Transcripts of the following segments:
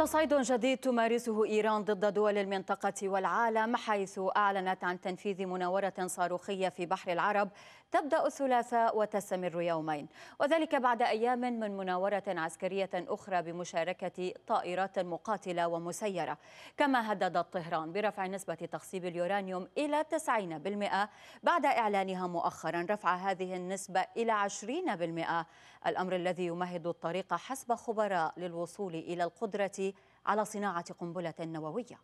تصعيد جديد تمارسه إيران ضد دول المنطقة والعالم حيث أعلنت عن تنفيذ مناورة صاروخية في بحر العرب تبدأ الثلاثاء وتستمر يومين وذلك بعد أيام من مناورة عسكرية أخرى بمشاركة طائرات مقاتلة ومسيرة كما هددت طهران برفع نسبة تخصيب اليورانيوم إلى 90% بعد إعلانها مؤخرا رفع هذه النسبة إلى 20% الأمر الذي يمهد الطريق حسب خبراء للوصول إلى القدرة على صناعة قنبلة نووية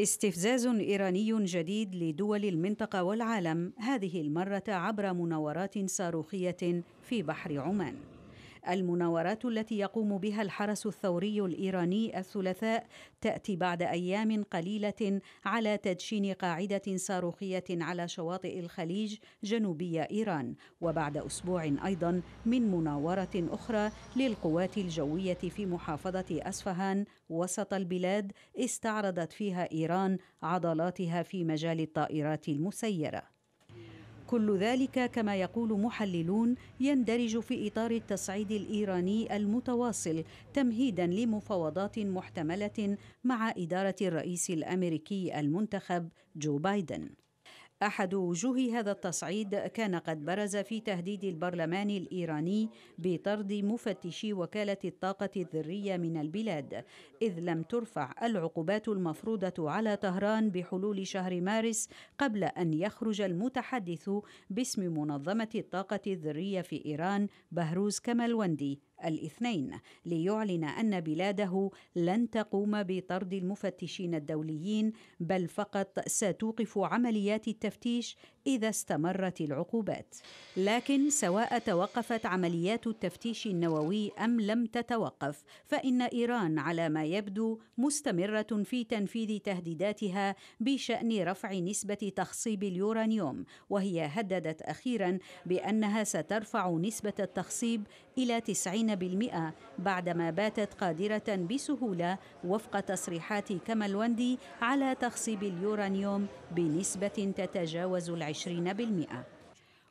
استفزاز إيراني جديد لدول المنطقة والعالم هذه المرة عبر مناورات صاروخية في بحر عمان المناورات التي يقوم بها الحرس الثوري الايراني الثلاثاء تاتي بعد ايام قليله على تدشين قاعده صاروخيه على شواطئ الخليج جنوبي ايران وبعد اسبوع ايضا من مناوره اخرى للقوات الجويه في محافظه اسفهان وسط البلاد استعرضت فيها ايران عضلاتها في مجال الطائرات المسيره كل ذلك كما يقول محللون يندرج في اطار التصعيد الايراني المتواصل تمهيدا لمفاوضات محتمله مع اداره الرئيس الامريكي المنتخب جو بايدن احد وجوه هذا التصعيد كان قد برز في تهديد البرلمان الايراني بطرد مفتشي وكاله الطاقه الذريه من البلاد اذ لم ترفع العقوبات المفروضه على طهران بحلول شهر مارس قبل ان يخرج المتحدث باسم منظمه الطاقه الذريه في ايران بهروز كمالوندي الاثنين ليعلن أن بلاده لن تقوم بطرد المفتشين الدوليين بل فقط ستوقف عمليات التفتيش إذا استمرت العقوبات لكن سواء توقفت عمليات التفتيش النووي أم لم تتوقف فإن إيران على ما يبدو مستمرة في تنفيذ تهديداتها بشأن رفع نسبة تخصيب اليورانيوم وهي هددت أخيرا بأنها سترفع نسبة التخصيب إلى 90% بعدما باتت قادرة بسهولة وفق تصريحات كمال وندي على تخصيب اليورانيوم بنسبة تتجاوز العشرين 20%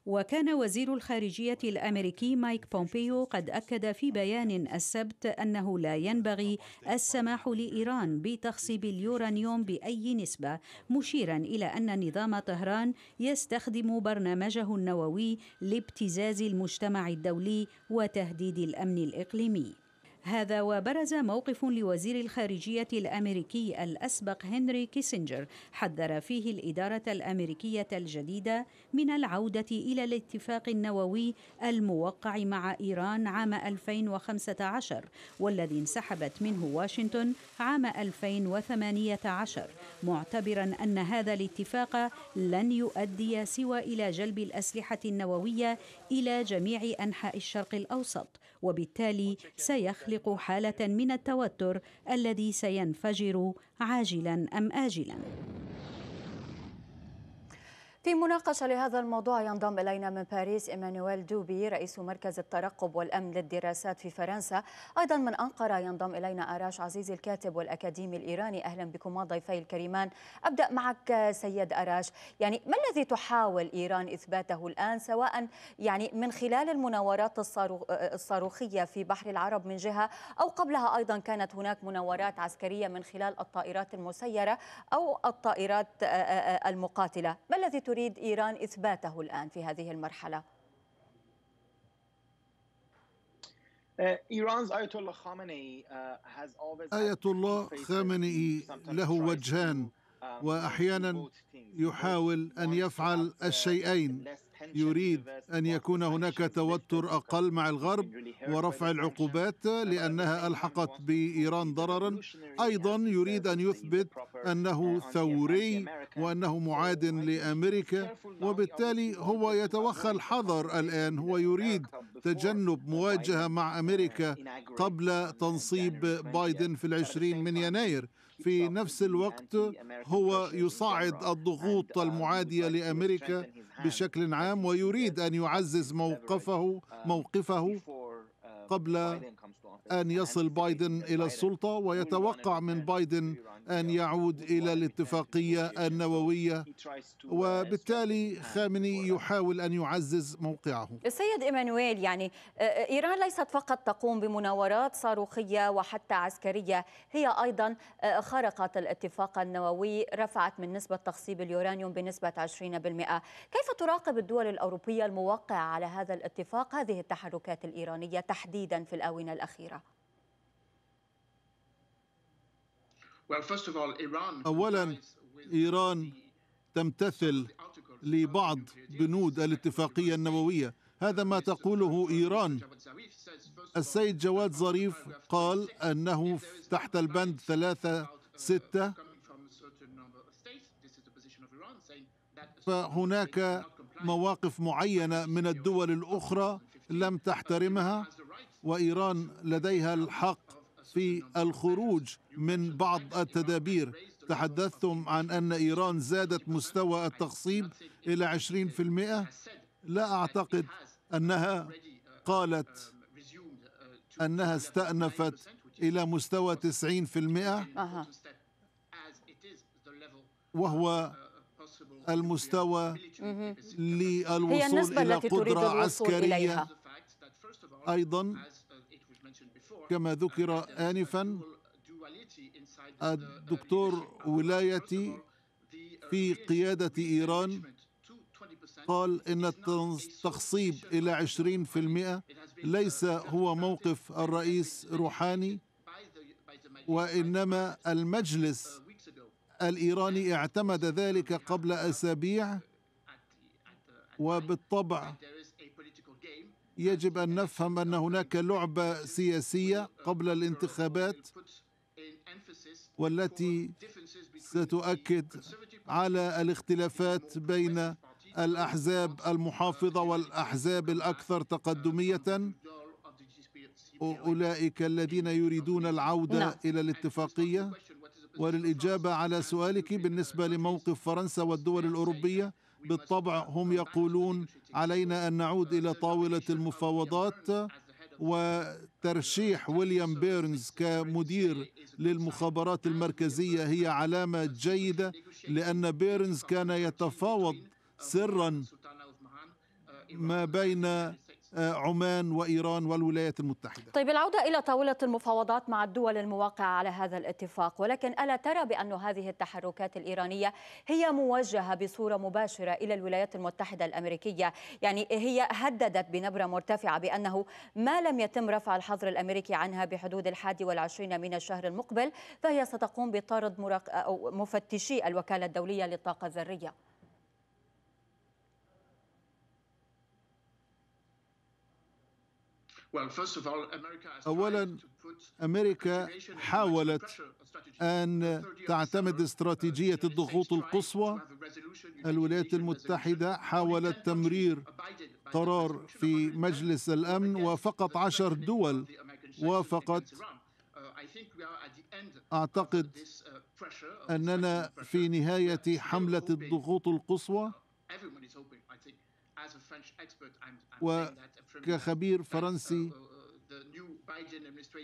وكان وزير الخارجية الأمريكي مايك بومبيو قد أكد في بيان السبت أنه لا ينبغي السماح لإيران بتخصيب اليورانيوم بأي نسبة مشيرا إلى أن نظام طهران يستخدم برنامجه النووي لابتزاز المجتمع الدولي وتهديد الأمن الإقليمي هذا وبرز موقف لوزير الخارجية الأمريكي الأسبق هنري كيسنجر حذر فيه الإدارة الأمريكية الجديدة من العودة إلى الاتفاق النووي الموقع مع إيران عام 2015 والذي انسحبت منه واشنطن عام 2018 معتبرا أن هذا الاتفاق لن يؤدي سوى إلى جلب الأسلحة النووية إلى جميع أنحاء الشرق الأوسط وبالتالي سيخلق يخلق حالة من التوتر الذي سينفجر عاجلا أم آجلا في مناقشة لهذا الموضوع ينضم إلينا من باريس إيمانويل دوبي رئيس مركز الترقب والأمن للدراسات في فرنسا أيضا من أنقرة ينضم إلينا آراش عزيزي الكاتب والأكاديمي الإيراني أهلا بكما ضيفي الكريمان أبدأ معك سيد آراش يعني ما الذي تحاول إيران إثباته الآن سواء يعني من خلال المناورات الصاروخية في بحر العرب من جهة أو قبلها أيضا كانت هناك مناورات عسكرية من خلال الطائرات المسيرة أو الطائرات المقاتلة ما الذي تريد تريد إيران إثباته الآن في هذه المرحلة؟ uh, uh, آية الله خامنئي له وجهان um, واحيانا يحاول ان يفعل uh, الشيئين يريد ان يكون هناك توتر اقل مع الغرب ورفع العقوبات لانها الحقت بايران ضررا ايضا يريد ان يثبت انه ثوري وأنه معاد لأمريكا وبالتالي هو يتوخى الحذر الآن هو يريد تجنب مواجهة مع أمريكا قبل تنصيب بايدن في العشرين من يناير في نفس الوقت هو يصعد الضغوط المعادية لأمريكا بشكل عام ويريد أن يعزز موقفه موقفه قبل أن يصل بايدن إلى السلطة ويتوقع من بايدن أن يعود إلى الاتفاقية النووية وبالتالي خامني يحاول أن يعزز موقعه السيد إيمانويل يعني آه، آه، إيران ليست فقط تقوم بمناورات صاروخية وحتى عسكرية هي أيضا آه، خرقت الاتفاق النووي رفعت من نسبة تخصيب اليورانيوم بنسبة 20% كيف تراقب الدول الأوروبية الموقعة على هذا الاتفاق هذه التحركات الإيرانية تحديدا في الآونة الأخيرة اولا ايران تمتثل لبعض بنود الاتفاقيه النوويه هذا ما تقوله ايران السيد جواد ظريف قال انه تحت البند uh, ثلاثه سته فهناك مواقف معينه من الدول الاخرى لم تحترمها وايران لديها الحق في الخروج من بعض التدابير تحدثتم عن أن إيران زادت مستوى التخصيب إلى 20% لا أعتقد أنها قالت أنها استأنفت إلى مستوى 90% وهو المستوى للوصول إلى قدرة عسكرية إليها. أيضا كما ذكر آنفا الدكتور ولايتي في قيادة إيران قال إن التخصيب إلى 20% ليس هو موقف الرئيس روحاني وإنما المجلس الإيراني اعتمد ذلك قبل أسابيع وبالطبع يجب أن نفهم أن هناك لعبة سياسية قبل الانتخابات والتي ستؤكد على الاختلافات بين الأحزاب المحافظة والأحزاب الأكثر تقدمية أولئك الذين يريدون العودة نعم. إلى الاتفاقية وللإجابة على سؤالك بالنسبة لموقف فرنسا والدول الأوروبية بالطبع هم يقولون علينا أن نعود إلى طاولة المفاوضات وترشيح ويليام بيرنز كمدير للمخابرات المركزية هي علامة جيدة لأن بيرنز كان يتفاوض سرا ما بين آه، عمان وإيران والولايات المتحدة طيب العودة إلى طاولة المفاوضات مع الدول الموقعة على هذا الاتفاق ولكن ألا ترى بأن هذه التحركات الإيرانية هي موجهة بصورة مباشرة إلى الولايات المتحدة الأمريكية يعني هي هددت بنبرة مرتفعة بأنه ما لم يتم رفع الحظر الأمريكي عنها بحدود الحادي والعشرين من الشهر المقبل فهي ستقوم بطرد مفتشي الوكالة الدولية للطاقة الذرية اولا امريكا حاولت ان تعتمد استراتيجيه uh, uh, الضغوط القصوى الولايات المتحده حاولت تمرير قرار في مجلس الامن وفقط عشر دول وافقت اعتقد اننا في نهايه حمله الضغوط القصوى وكخبير uh, فرنسي uh,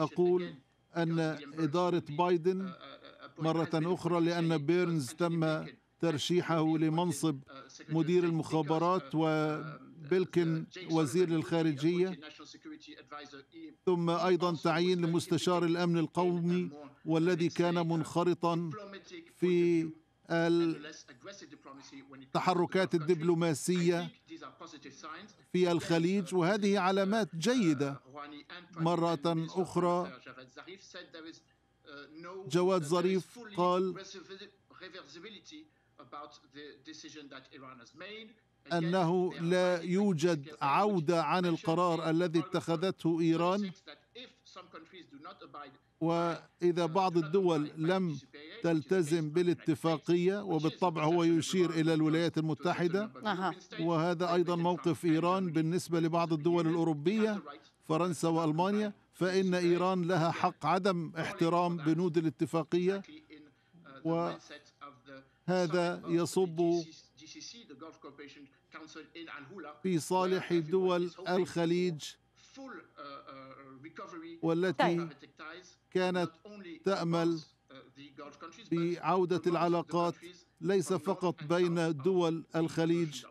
أقول أن إدارة بايدن uh, مرة أخرى لأن بيرنز تم ترشيحه لمنصب مدير المخابرات um, وبلكن وزير للخارجية e ثم e أيضا تعيين لمستشار الأمن القومي والذي كان منخرطا في التحركات الدبلوماسية في الخليج وهذه علامات جيدة مرة أخرى جواد ظريف قال أنه لا يوجد عودة عن القرار الذي اتخذته إيران واذا بعض الدول لم تلتزم بالاتفاقيه وبالطبع هو يشير الى الولايات المتحده وهذا ايضا موقف ايران بالنسبه لبعض الدول الاوروبيه فرنسا والمانيا فان ايران لها حق عدم احترام بنود الاتفاقيه uh, وهذا يصب في صالح دول الخليج Uh, uh, والتي كانت تأمل uh, بعودة العلاقات ليس فقط بين دول الخليج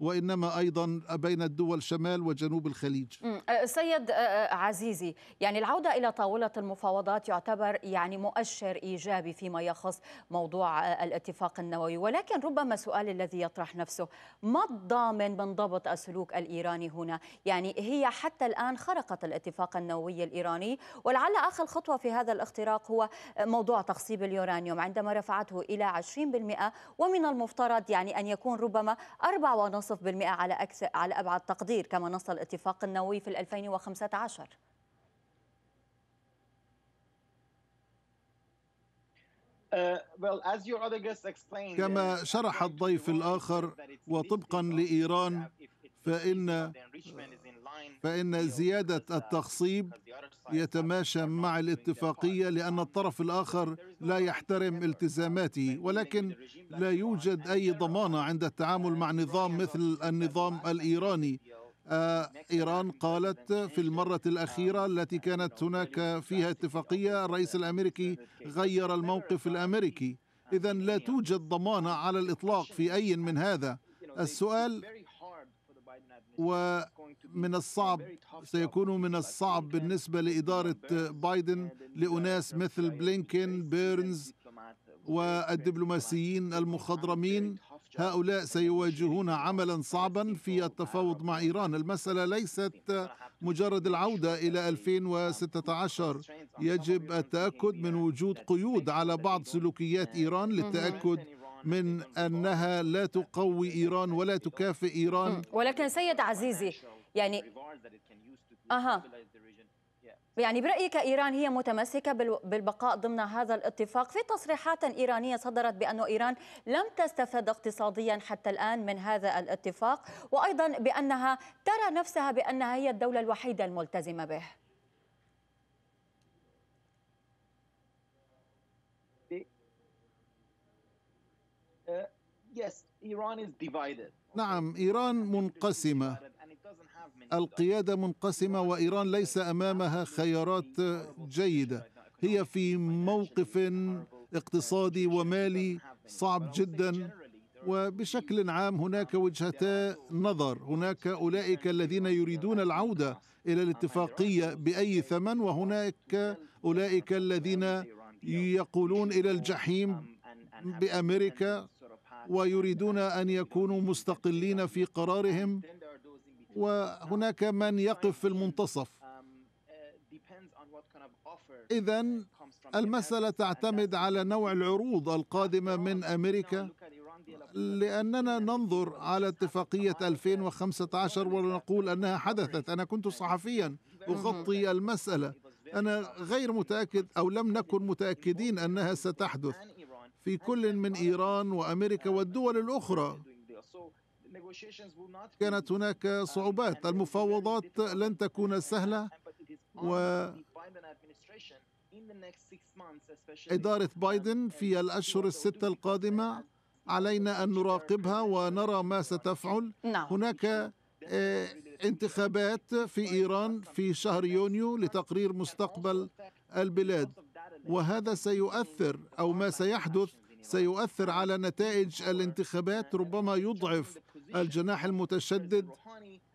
وإنما أيضا بين الدول شمال وجنوب الخليج أه، سيد أه، أه، عزيزي يعني العودة إلى طاولة المفاوضات يعتبر يعني مؤشر إيجابي فيما يخص موضوع الاتفاق النووي ولكن ربما السؤال الذي يطرح نفسه ما الضامن من ضبط السلوك الإيراني هنا يعني هي حتى الآن خرقت الاتفاق النووي الإيراني ولعل آخر خطوة في هذا الاختراق هو موضوع تخصيب اليورانيوم عندما رفعته إلى 20% ومن المفترض يعني أن يكون ربما 4.5 بالمئة على, أكس... على أبعد تقدير كما نص الاتفاق النووي في 2015 uh, كما uh, شرح الضيف الآخر وطبقا لإيران فإن فإن زيادة التخصيب يتماشى مع الاتفاقية لأن الطرف الآخر لا يحترم التزاماته ولكن لا يوجد أي ضمانة عند التعامل مع نظام مثل النظام الإيراني آه، إيران قالت في المرة الأخيرة التي كانت هناك فيها اتفاقية الرئيس الأمريكي غير الموقف الأمريكي إذا لا توجد ضمانة على الإطلاق في أي من هذا السؤال ومن الصعب سيكون من الصعب بالنسبة لإدارة بايدن لأناس مثل بلينكين بيرنز والدبلوماسيين المخضرمين هؤلاء سيواجهون عملا صعبا في التفاوض مع ايران المساله ليست مجرد العوده الى 2016 يجب التاكد من وجود قيود على بعض سلوكيات uh, ايران للتاكد من أنها لا تقوي إيران ولا تكافئ إيران ولكن سيد عزيزي يعني أها يعني برأيك إيران هي متمسكة بالبقاء ضمن هذا الاتفاق في تصريحات إيرانية صدرت بأن إيران لم تستفد اقتصاديا حتى الآن من هذا الاتفاق وأيضا بأنها ترى نفسها بأنها هي الدولة الوحيدة الملتزمة به نعم ايران منقسمه القياده منقسمه وايران ليس امامها خيارات جيده هي في موقف اقتصادي ومالي صعب جدا وبشكل عام هناك وجهتا نظر هناك اولئك الذين يريدون العوده الى الاتفاقيه باي ثمن وهناك اولئك الذين يقولون الى الجحيم بامريكا ويريدون ان يكونوا مستقلين في قرارهم وهناك من يقف في المنتصف اذا المساله تعتمد على نوع العروض القادمه من امريكا لاننا ننظر على اتفاقيه 2015 ونقول انها حدثت انا كنت صحفيا اغطي المساله انا غير متاكد او لم نكن متاكدين انها ستحدث في كل من إيران وأمريكا والدول الأخرى كانت هناك صعوبات المفاوضات لن تكون سهلة و إدارة بايدن في الأشهر الستة القادمة علينا أن نراقبها ونرى ما ستفعل نعم. هناك آه، انتخابات في إيران في شهر يونيو لتقرير مستقبل البلاد وهذا سيؤثر او ما سيحدث سيؤثر على نتائج الانتخابات ربما يضعف الجناح المتشدد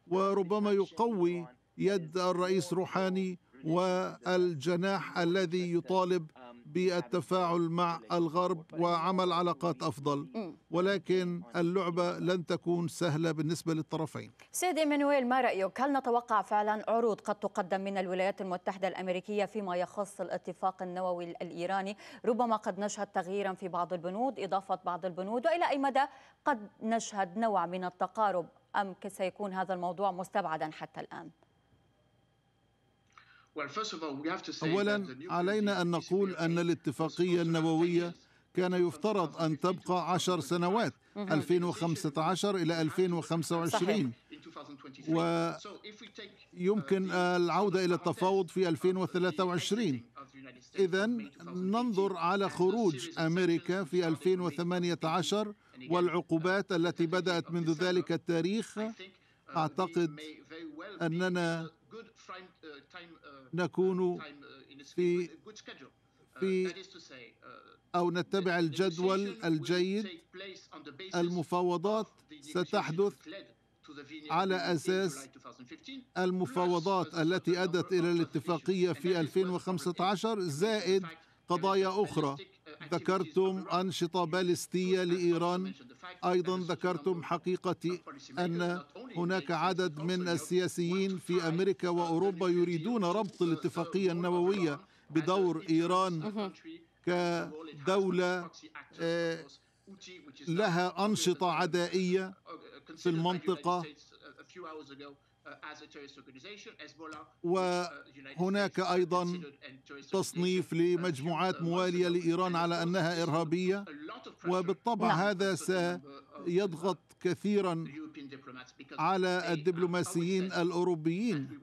وربما يقوي يد الرئيس روحاني والجناح الذي يطالب بالتفاعل مع الغرب وعمل علاقات افضل ولكن اللعبة لن تكون سهلة بالنسبة للطرفين سيد إيمانويل ما رأيك؟ هل نتوقع فعلا عروض قد تقدم من الولايات المتحدة الأمريكية فيما يخص الاتفاق النووي الإيراني؟ ربما قد نشهد تغييرا في بعض البنود إضافة بعض البنود وإلى أي مدى قد نشهد نوع من التقارب أم سيكون هذا الموضوع مستبعدا حتى الآن؟ أولا علينا أن نقول أن الاتفاقية النووية كان يفترض أن تبقى عشر سنوات 2015 إلى 2025 ويمكن آه، العودة إلى التفاوض في 2023 إذا ننظر على خروج أمريكا في 2018 والعقوبات uh, التي بدأت منذ ذلك التاريخ uh, أعتقد أننا uh, نكون في في أو نتبع الجدول الجيد المفاوضات ستحدث على أساس المفاوضات التي أدت إلى الاتفاقية في 2015 زائد قضايا uh, أخرى ذكرتم أنشطة باليستية لإيران أيضا ذكرتم حقيقة أن هناك عدد من السياسيين في أمريكا وأوروبا يريدون ربط الاتفاقية النووية بدور إيران ك دولة آه، لها أنشطة عدائية في المنطقة وهناك أيضا تصنيف لمجموعات موالية لإيران على أنها إرهابية وبالطبع نعم. هذا سيضغط كثيرا على الدبلوماسيين الأوروبيين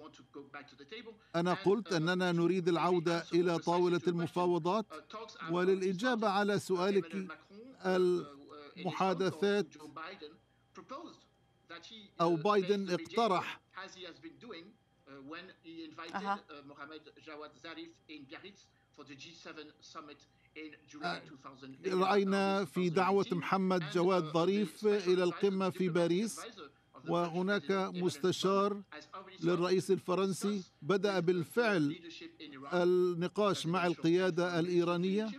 أنا قلت uh, أننا نريد العودة إلى طاولة المفاوضات uh, وللإجابة على سؤالك uh, المحادثات أو بايدن اقترح uh-huh. رأينا في دعوة محمد جواد ظريف إلى القمة في باريس وهناك مستشار للرئيس الفرنسي بدأ بالفعل النقاش مع القيادة الإيرانية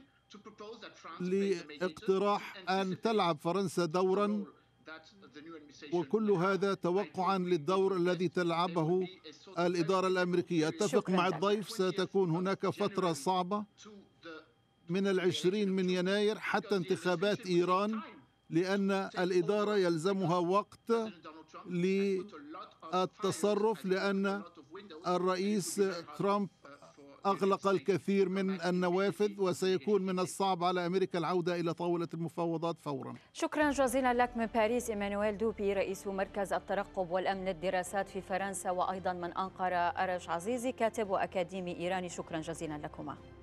لاقتراح أن تلعب فرنسا دورا وكل هذا توقعا للدور الذي تلعبه الإدارة الأمريكية أتفق مع الضيف ستكون هناك فترة صعبة من العشرين من يناير حتى انتخابات إيران لأن الإدارة يلزمها وقت للتصرف لأن الرئيس ترامب أغلق الكثير من النوافذ وسيكون من الصعب على أمريكا العودة إلى طاولة المفاوضات فورا شكرا جزيلا لك من باريس إيمانويل دوبي رئيس مركز الترقب والأمن الدراسات في فرنسا وأيضا من أنقرة ارج عزيزي كاتب وأكاديمي إيراني شكرا جزيلا لكما